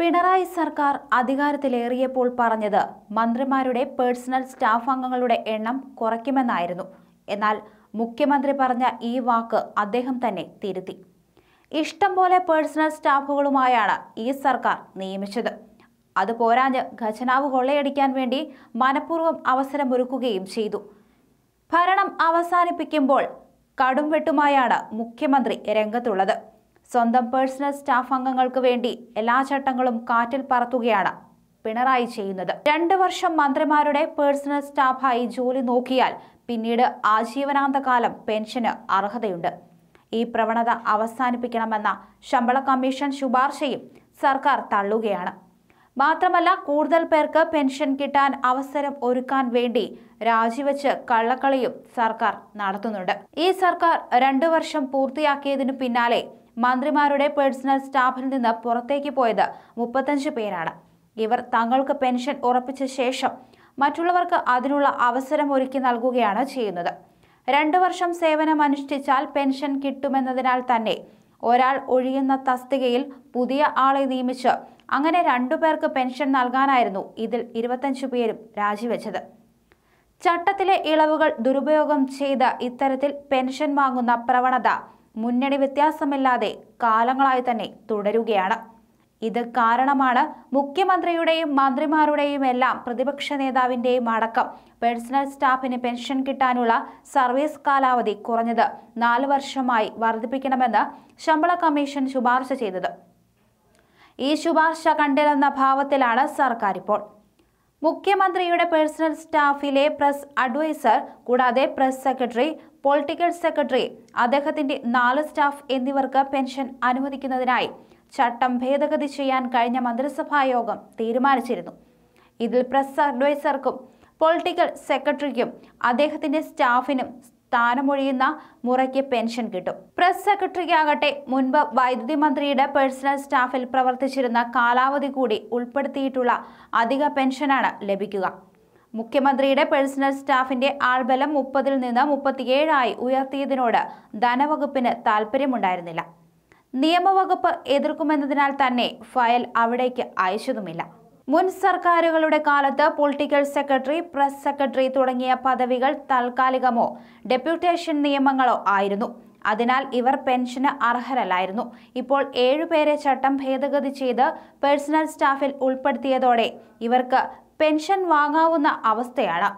പിണറായി സർക്കാർ അധികാരത്തിലേറിയപ്പോൾ പറഞ്ഞത് മന്ത്രിമാരുടെ പേഴ്സണൽ സ്റ്റാഫ് അംഗങ്ങളുടെ എണ്ണം കുറയ്ക്കുമെന്നായിരുന്നു എന്നാൽ മുഖ്യമന്ത്രി പറഞ്ഞ ഈ വാക്ക് അദ്ദേഹം തന്നെ തിരുത്തി ഇഷ്ടം പോലെ പേഴ്സണൽ സ്റ്റാഫുകളുമായാണ് ഈ സർക്കാർ നിയമിച്ചത് അത് പോരാഞ്ഞ് ഖജനാവ് കൊള്ളയടിക്കാൻ വേണ്ടി മനഃപൂർവ്വം അവസരമൊരുക്കുകയും ചെയ്തു ഭരണം അവസാനിപ്പിക്കുമ്പോൾ കടുംവെട്ടുമായാണ് മുഖ്യമന്ത്രി രംഗത്തുള്ളത് സ്വന്തം പേഴ്സണൽ സ്റ്റാഫ് അംഗങ്ങൾക്ക് വേണ്ടി എല്ലാ ചട്ടങ്ങളും കാറ്റിൽ പറത്തുകയാണ് പിണറായി ചെയ്യുന്നത് രണ്ട് വർഷം മന്ത്രിമാരുടെ പേഴ്സണൽ സ്റ്റാഫായി ജോലി നോക്കിയാൽ പിന്നീട് ആജീവനാന്ത കാലം പെൻഷന് അർഹതയുണ്ട് ഈ പ്രവണത അവസാനിപ്പിക്കണമെന്ന ശമ്പള കമ്മീഷൻ ശുപാർശയും സർക്കാർ തള്ളുകയാണ് മാത്രമല്ല കൂടുതൽ പേർക്ക് പെൻഷൻ കിട്ടാൻ അവസരം ഒരുക്കാൻ വേണ്ടി രാജിവെച്ച് കള്ളക്കളിയും സർക്കാർ നടത്തുന്നുണ്ട് ഈ സർക്കാർ രണ്ടു വർഷം പൂർത്തിയാക്കിയതിനു പിന്നാലെ മന്ത്രിമാരുടെ പേഴ്സണൽ സ്റ്റാഫിൽ നിന്ന് പുറത്തേക്ക് പോയത് മുപ്പത്തഞ്ച് പേരാണ് ഇവർ തങ്ങൾക്ക് പെൻഷൻ ഉറപ്പിച്ച ശേഷം മറ്റുള്ളവർക്ക് അതിനുള്ള അവസരം ഒരുക്കി നൽകുകയാണ് ചെയ്യുന്നത് രണ്ടു വർഷം സേവനം അനുഷ്ഠിച്ചാൽ പെൻഷൻ കിട്ടുമെന്നതിനാൽ തന്നെ ഒരാൾ ഒഴിയുന്ന തസ്തികയിൽ പുതിയ ആളെ നിയമിച്ച് അങ്ങനെ രണ്ടു പേർക്ക് പെൻഷൻ നൽകാനായിരുന്നു ഇതിൽ ഇരുപത്തഞ്ചു പേരും രാജിവെച്ചത് ചട്ടത്തിലെ ഇളവുകൾ ദുരുപയോഗം ചെയ്ത് ഇത്തരത്തിൽ പെൻഷൻ വാങ്ങുന്ന പ്രവണത മുന്നണി വ്യത്യാസമില്ലാതെ കാലങ്ങളായി തന്നെ തുടരുകയാണ് ഇത് കാരണമാണ് മുഖ്യമന്ത്രിയുടെയും മന്ത്രിമാരുടെയും എല്ലാം പ്രതിപക്ഷ നേതാവിൻ്റെയും അടക്കം പേഴ്സണൽ സ്റ്റാഫിന് പെൻഷൻ കിട്ടാനുള്ള സർവീസ് കാലാവധി കുറഞ്ഞത് നാല് വർഷമായി വർദ്ധിപ്പിക്കണമെന്ന് ശമ്പള കമ്മീഷൻ ശുപാർശ ചെയ്തത് ഈ ശുപാർശ കണ്ടില്ലെന്ന ഭാവത്തിലാണ് സർക്കാർ ഇപ്പോൾ മുഖ്യമന്ത്രിയുടെ പേഴ്സണൽ സ്റ്റാഫിലെ പ്രസ് അഡ്വൈസർ കൂടാതെ പ്രസ് സെക്രട്ടറി പൊളിറ്റിക്കൽ സെക്രട്ടറി അദ്ദേഹത്തിന്റെ നാല് സ്റ്റാഫ് എന്നിവർക്ക് പെൻഷൻ അനുവദിക്കുന്നതിനായി ചട്ടം ഭേദഗതി ചെയ്യാൻ കഴിഞ്ഞ മന്ത്രിസഭാ യോഗം തീരുമാനിച്ചിരുന്നു ഇതിൽ പ്രസ് അഡ്വൈസർക്കും പൊളിറ്റിക്കൽ സെക്രട്ടറിക്കും അദ്ദേഹത്തിന്റെ സ്റ്റാഫിനും സ്ഥാനമൊഴിയുന്ന മുറയ്ക്ക് പെൻഷൻ കിട്ടും പ്രസ് സെക്രട്ടറിക്കാകട്ടെ മുൻപ് വൈദ്യുതി മന്ത്രിയുടെ പേഴ്സണൽ സ്റ്റാഫിൽ പ്രവർത്തിച്ചിരുന്ന കാലാവധി കൂടി ഉൾപ്പെടുത്തിയിട്ടുള്ള അധിക പെൻഷനാണ് ലഭിക്കുക മുഖ്യമന്ത്രിയുടെ പേഴ്സണൽ സ്റ്റാഫിന്റെ ആൾബലം മുപ്പതിൽ നിന്ന് മുപ്പത്തിയേഴായി ഉയർത്തിയതിനോട് ധനവകുപ്പിന് താൽപ്പര്യമുണ്ടായിരുന്നില്ല നിയമവകുപ്പ് എതിർക്കുമെന്നതിനാൽ തന്നെ ഫയൽ അവിടേക്ക് അയച്ചതുമില്ല മുൻ സർക്കാരുകളുടെ കാലത്ത് പൊളിറ്റിക്കൽ സെക്രട്ടറി പ്രസ് സെക്രട്ടറി തുടങ്ങിയ പദവികൾ താൽക്കാലികമോ ഡെപ്യൂട്ടേഷൻ നിയമങ്ങളോ ആയിരുന്നു അതിനാൽ ഇവർ പെൻഷന് അർഹരല്ലായിരുന്നു ഇപ്പോൾ ഏഴുപേരെ ചട്ടം ഭേദഗതി ചെയ്ത് പേഴ്സണൽ സ്റ്റാഫിൽ ഉൾപ്പെടുത്തിയതോടെ ഇവർക്ക് പെൻഷൻ വാങ്ങാവുന്ന അവസ്ഥയാണ്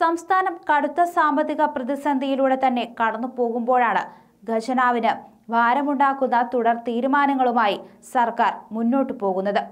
സംസ്ഥാനം കടുത്ത സാമ്പത്തിക പ്രതിസന്ധിയിലൂടെ തന്നെ കടന്നു പോകുമ്പോഴാണ് ഖജനാവിന് ഭാരമുണ്ടാക്കുന്ന തുടർ തീരുമാനങ്ങളുമായി സർക്കാർ മുന്നോട്ടു പോകുന്നത്